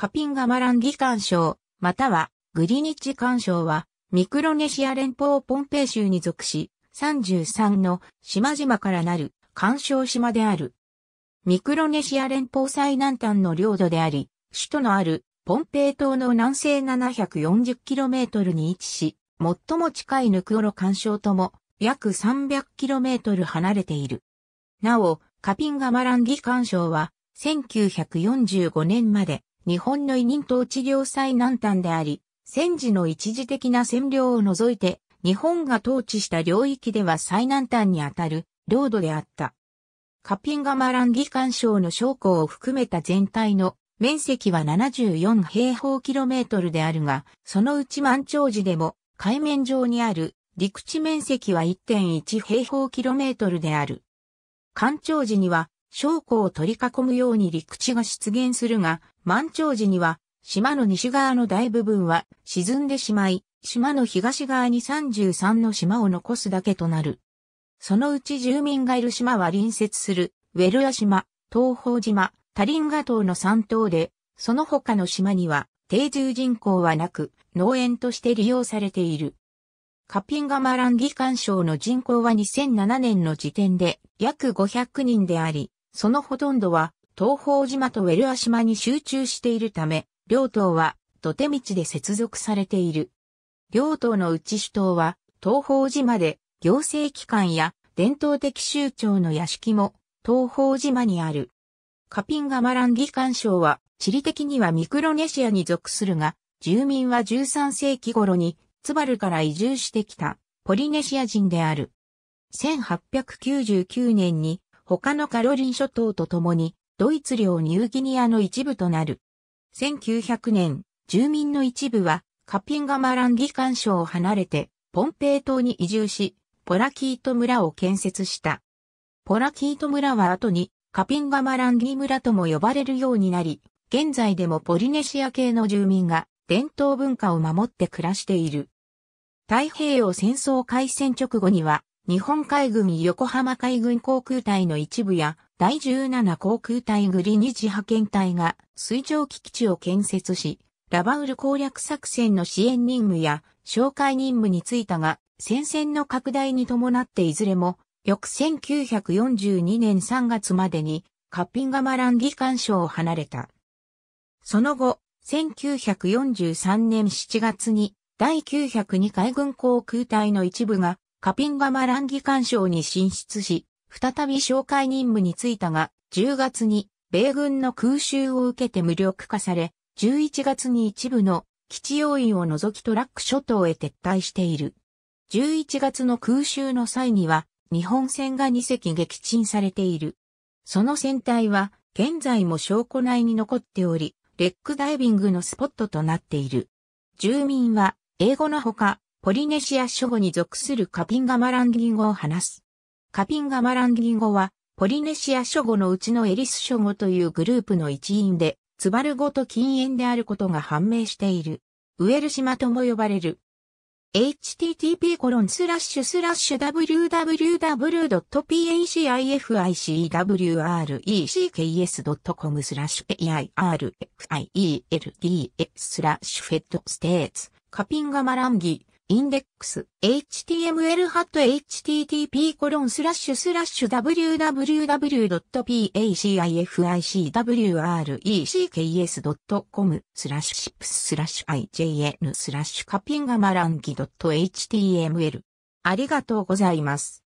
カピンガマランギ干渉、またはグリニッジ干渉は、ミクロネシア連邦ポンペイ州に属し、33の島々からなる干渉島である。ミクロネシア連邦最南端の領土であり、首都のあるポンペイ島の南西 740km に位置し、最も近いヌクオロ干渉とも約 300km 離れている。なお、カピンガマランギ干渉は1945年まで日本の委任統治領最南端であり、戦時の一時的な占領を除いて、日本が統治した領域では最南端にあたる領土であった。カピンガマランギ干渉の将校を含めた全体の面積は74平方キロメートルであるが、そのうち満潮時でも海面上にある陸地面積は1.1平方キロメートルである。干潮時には将校を取り囲むように陸地が出現するが、満潮時には、島の西側の大部分は沈んでしまい、島の東側に33の島を残すだけとなる。そのうち住民がいる島は隣接する、ウェルア島、東方島、タリンガ島の3島で、その他の島には、定住人口はなく、農園として利用されている。カピンガマランギ干渉の人口は2007年の時点で約500人であり、そのほとんどは東方島とウェルア島に集中しているため、両島は土手道で接続されている。両島の内首島は東方島で行政機関や伝統的州庁の屋敷も東方島にある。カピンガマラン議官省は地理的にはミクロネシアに属するが、住民は13世紀頃にツバルから移住してきたポリネシア人である。1899年に他のカロリン諸島と共に、ドイツ領ニューギニアの一部となる。1900年、住民の一部は、カピンガマランギ干渉を離れて、ポンペイ島に移住し、ポラキート村を建設した。ポラキート村は後に、カピンガマランギ村とも呼ばれるようになり、現在でもポリネシア系の住民が伝統文化を守って暮らしている。太平洋戦争開戦直後には日本海軍横浜海軍航空隊の一部や、第17航空隊グリニチ派遣隊が水上機基地を建設し、ラバウル攻略作戦の支援任務や紹介任務についたが、戦線の拡大に伴っていずれも、翌1942年3月までにカッピンガマラン議官賞を離れた。その後、1943年7月に第902海軍航空隊の一部がカピンガマラン議官賞に進出し、再び紹介任務に就いたが、10月に米軍の空襲を受けて無力化され、11月に一部の基地要員を除きトラック諸島へ撤退している。11月の空襲の際には、日本船が2隻撃沈されている。その船体は、現在も証拠内に残っており、レックダイビングのスポットとなっている。住民は、英語のほか、ポリネシア諸語に属するカピンガマランギン語を話す。カピンガマランギン語は、ポリネシア諸語のうちのエリス諸語というグループの一員で、ツバル語と禁煙であることが判明している。ウェル島とも呼ばれる。http コロンスラッシュスラッシュ www.pacificwrecks.com スラッシュ airfields スラッシュ fedstates カピンガマランギインデックス html ハット http コロンスラッシュスラッシュ www.pacificwrecks.com スラッシュシップススラッシュ ijn スラッシュカピンガマランキ .html ありがとうございます。